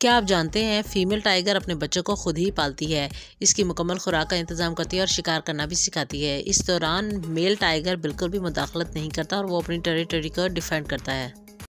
क्या आप जानते हैं फीमेल टाइगर अपने बच्चों को खुद ही पालती है इसकी मुकम्मल खुराक का इंतजाम करती है और शिकार करना भी सिखाती है इस दौरान मेल टाइगर बिल्कुल भी मुदाखलत नहीं करता और वो अपनी टेरिटरी को डिफेंड करता है